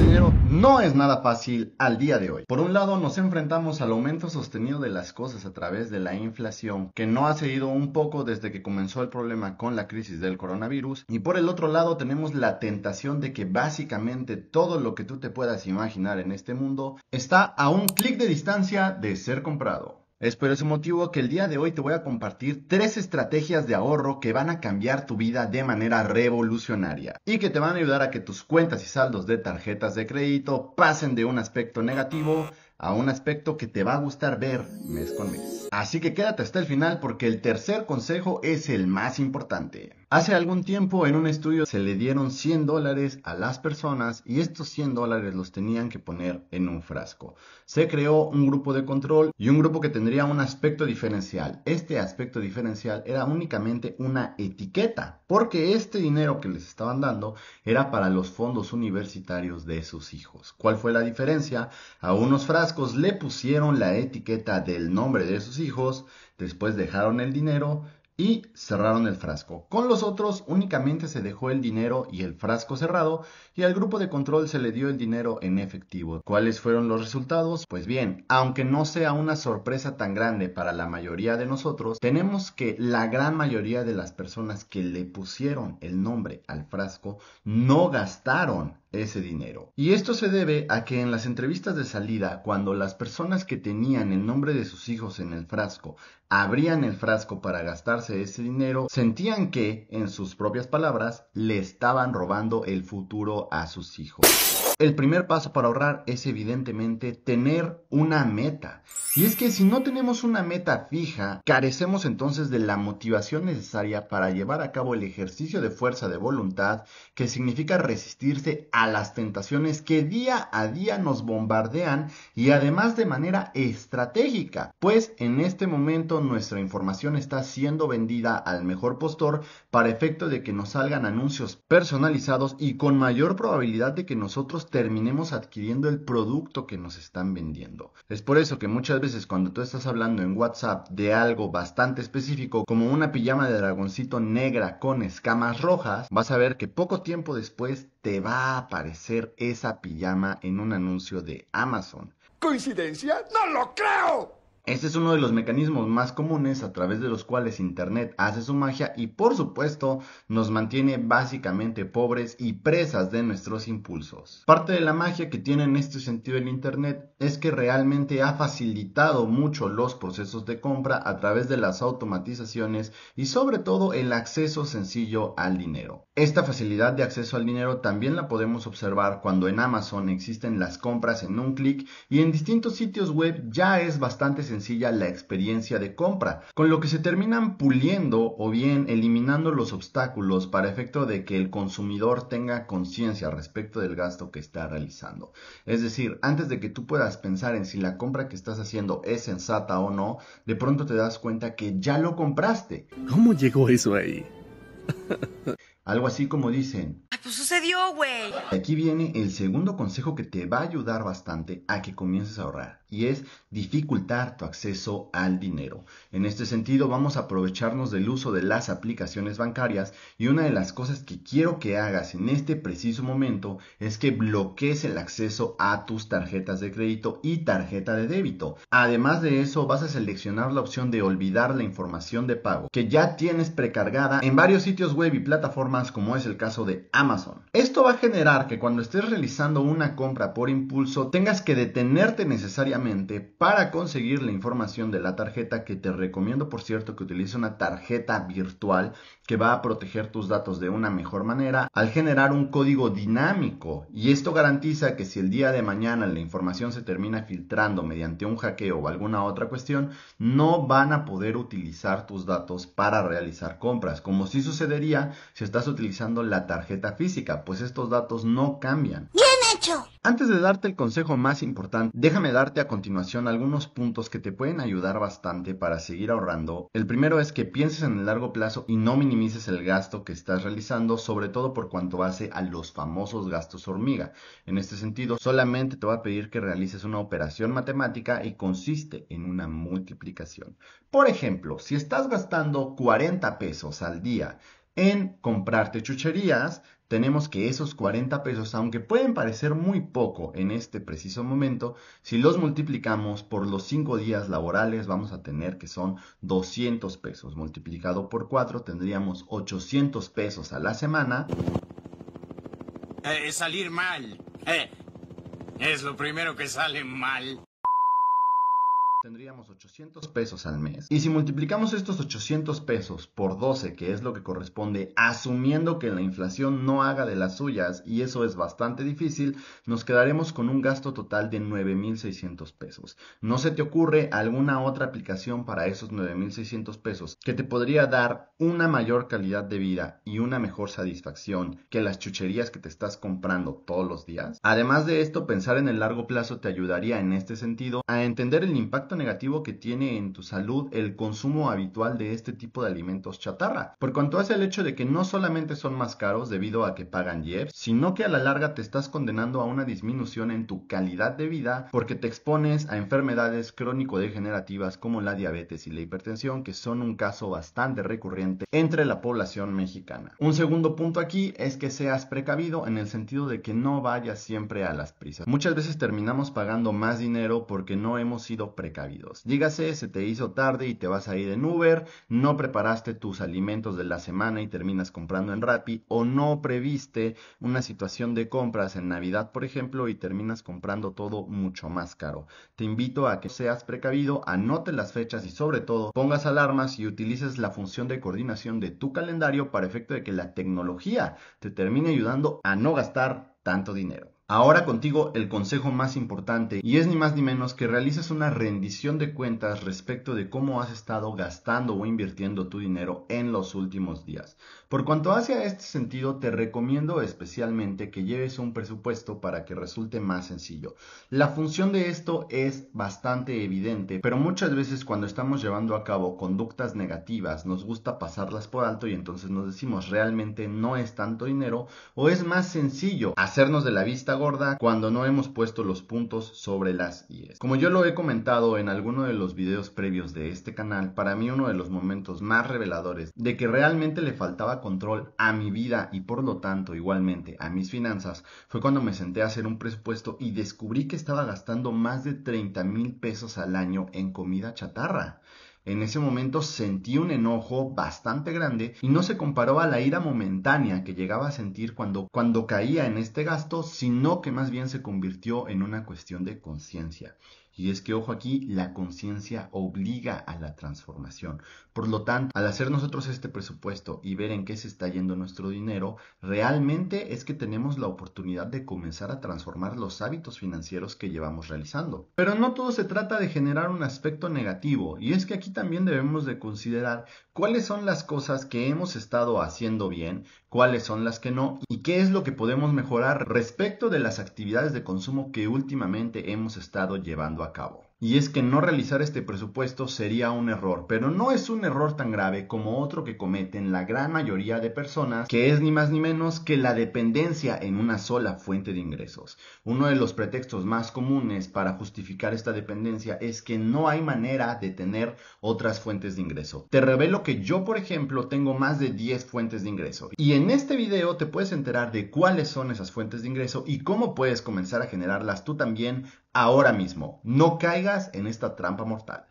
dinero no es nada fácil al día de hoy. Por un lado, nos enfrentamos al aumento sostenido de las cosas a través de la inflación, que no ha cedido un poco desde que comenzó el problema con la crisis del coronavirus. Y por el otro lado, tenemos la tentación de que básicamente todo lo que tú te puedas imaginar en este mundo está a un clic de distancia de ser comprado. Es por ese motivo que el día de hoy te voy a compartir tres estrategias de ahorro que van a cambiar tu vida de manera revolucionaria y que te van a ayudar a que tus cuentas y saldos de tarjetas de crédito pasen de un aspecto negativo a un aspecto que te va a gustar ver mes con mes. Así que quédate hasta el final porque el tercer consejo es el más importante. Hace algún tiempo en un estudio se le dieron 100 dólares a las personas y estos 100 dólares los tenían que poner en un frasco. Se creó un grupo de control y un grupo que tendría un aspecto diferencial. Este aspecto diferencial era únicamente una etiqueta porque este dinero que les estaban dando era para los fondos universitarios de sus hijos. ¿Cuál fue la diferencia? A unos frascos le pusieron la etiqueta del nombre de sus hijos, después dejaron el dinero y cerraron el frasco. Con los otros únicamente se dejó el dinero y el frasco cerrado y al grupo de control se le dio el dinero en efectivo. ¿Cuáles fueron los resultados? Pues bien, aunque no sea una sorpresa tan grande para la mayoría de nosotros, tenemos que la gran mayoría de las personas que le pusieron el nombre al frasco no gastaron ese dinero. Y esto se debe a que en las entrevistas de salida, cuando las personas que tenían el nombre de sus hijos en el frasco abrían el frasco para gastarse ese dinero, sentían que, en sus propias palabras, le estaban robando el futuro a sus hijos el primer paso para ahorrar es evidentemente tener una meta. Y es que si no tenemos una meta fija, carecemos entonces de la motivación necesaria para llevar a cabo el ejercicio de fuerza de voluntad que significa resistirse a las tentaciones que día a día nos bombardean y además de manera estratégica, pues en este momento nuestra información está siendo vendida al mejor postor para efecto de que nos salgan anuncios personalizados y con mayor probabilidad de que nosotros terminemos adquiriendo el producto que nos están vendiendo. Es por eso que muchas veces cuando tú estás hablando en WhatsApp de algo bastante específico, como una pijama de dragoncito negra con escamas rojas, vas a ver que poco tiempo después te va a aparecer esa pijama en un anuncio de Amazon. ¿Coincidencia? ¡No lo creo! Este es uno de los mecanismos más comunes a través de los cuales Internet hace su magia y por supuesto nos mantiene básicamente pobres y presas de nuestros impulsos. Parte de la magia que tiene en este sentido el Internet es que realmente ha facilitado mucho los procesos de compra a través de las automatizaciones y sobre todo el acceso sencillo al dinero. Esta facilidad de acceso al dinero también la podemos observar cuando en Amazon existen las compras en un clic y en distintos sitios web ya es bastante sencilla la experiencia de compra, con lo que se terminan puliendo o bien eliminando los obstáculos para efecto de que el consumidor tenga conciencia respecto del gasto que está realizando. Es decir, antes de que tú puedas pensar en si la compra que estás haciendo es sensata o no, de pronto te das cuenta que ya lo compraste. ¿Cómo llegó eso ahí? Algo así como dicen. Pues, Aquí viene el segundo consejo que te va a ayudar bastante a que comiences a ahorrar y es dificultar tu acceso al dinero. En este sentido, vamos a aprovecharnos del uso de las aplicaciones bancarias y una de las cosas que quiero que hagas en este preciso momento es que bloquees el acceso a tus tarjetas de crédito y tarjeta de débito. Además de eso, vas a seleccionar la opción de olvidar la información de pago que ya tienes precargada en varios sitios web y plataformas como es el caso de Amazon. Esto va a generar que cuando estés realizando una compra por impulso tengas que detenerte necesariamente para conseguir la información de la tarjeta que te recomiendo, por cierto, que utilice una tarjeta virtual que va a proteger tus datos de una mejor manera al generar un código dinámico y esto garantiza que si el día de mañana la información se termina filtrando mediante un hackeo o alguna otra cuestión, no van a poder utilizar tus datos para realizar compras, como si sucedería si estás utilizando la tarjeta física, pues es estos datos no cambian. ¡Bien hecho! Antes de darte el consejo más importante, déjame darte a continuación algunos puntos que te pueden ayudar bastante para seguir ahorrando. El primero es que pienses en el largo plazo y no minimices el gasto que estás realizando, sobre todo por cuanto hace a los famosos gastos hormiga. En este sentido, solamente te va a pedir que realices una operación matemática y consiste en una multiplicación. Por ejemplo, si estás gastando 40 pesos al día en comprarte chucherías, tenemos que esos 40 pesos, aunque pueden parecer muy poco en este preciso momento, si los multiplicamos por los 5 días laborales vamos a tener que son 200 pesos. Multiplicado por 4 tendríamos 800 pesos a la semana. es eh, salir mal. Eh, es lo primero que sale mal tendríamos 800 pesos al mes. Y si multiplicamos estos 800 pesos por 12, que es lo que corresponde, asumiendo que la inflación no haga de las suyas, y eso es bastante difícil, nos quedaremos con un gasto total de 9.600 pesos. ¿No se te ocurre alguna otra aplicación para esos 9.600 pesos que te podría dar una mayor calidad de vida y una mejor satisfacción que las chucherías que te estás comprando todos los días? Además de esto, pensar en el largo plazo te ayudaría en este sentido a entender el impacto negativo que tiene en tu salud el consumo habitual de este tipo de alimentos chatarra. Por cuanto hace el hecho de que no solamente son más caros debido a que pagan IEPS, sino que a la larga te estás condenando a una disminución en tu calidad de vida porque te expones a enfermedades crónico-degenerativas como la diabetes y la hipertensión, que son un caso bastante recurrente entre la población mexicana. Un segundo punto aquí es que seas precavido en el sentido de que no vayas siempre a las prisas. Muchas veces terminamos pagando más dinero porque no hemos sido precavidos Dígase, se te hizo tarde y te vas a ir en Uber, no preparaste tus alimentos de la semana y terminas comprando en Rappi, o no previste una situación de compras en Navidad, por ejemplo, y terminas comprando todo mucho más caro. Te invito a que seas precavido, anote las fechas y sobre todo pongas alarmas y utilices la función de coordinación de tu calendario para efecto de que la tecnología te termine ayudando a no gastar tanto dinero. Ahora contigo el consejo más importante, y es ni más ni menos que realices una rendición de cuentas respecto de cómo has estado gastando o invirtiendo tu dinero en los últimos días. Por cuanto a este sentido, te recomiendo especialmente que lleves un presupuesto para que resulte más sencillo. La función de esto es bastante evidente, pero muchas veces cuando estamos llevando a cabo conductas negativas, nos gusta pasarlas por alto y entonces nos decimos realmente no es tanto dinero o es más sencillo hacernos de la vista gorda cuando no hemos puesto los puntos sobre las IES. Como yo lo he comentado en alguno de los videos previos de este canal, para mí uno de los momentos más reveladores de que realmente le faltaba control a mi vida y por lo tanto igualmente a mis finanzas fue cuando me senté a hacer un presupuesto y descubrí que estaba gastando más de 30 mil pesos al año en comida chatarra. En ese momento sentí un enojo bastante grande y no se comparó a la ira momentánea que llegaba a sentir cuando, cuando caía en este gasto, sino que más bien se convirtió en una cuestión de conciencia. Y es que, ojo aquí, la conciencia obliga a la transformación. Por lo tanto, al hacer nosotros este presupuesto y ver en qué se está yendo nuestro dinero, realmente es que tenemos la oportunidad de comenzar a transformar los hábitos financieros que llevamos realizando. Pero no todo se trata de generar un aspecto negativo, y es que aquí también debemos de considerar cuáles son las cosas que hemos estado haciendo bien, cuáles son las que no, y qué es lo que podemos mejorar respecto de las actividades de consumo que últimamente hemos estado llevando a cabo. Y es que no realizar este presupuesto sería un error, pero no es un error tan grave como otro que cometen la gran mayoría de personas, que es ni más ni menos que la dependencia en una sola fuente de ingresos. Uno de los pretextos más comunes para justificar esta dependencia es que no hay manera de tener otras fuentes de ingreso. Te revelo que yo, por ejemplo, tengo más de 10 fuentes de ingreso y en este video te puedes enterar de cuáles son esas fuentes de ingreso y cómo puedes comenzar a generarlas tú también ahora mismo. No caigas en esta trampa mortal.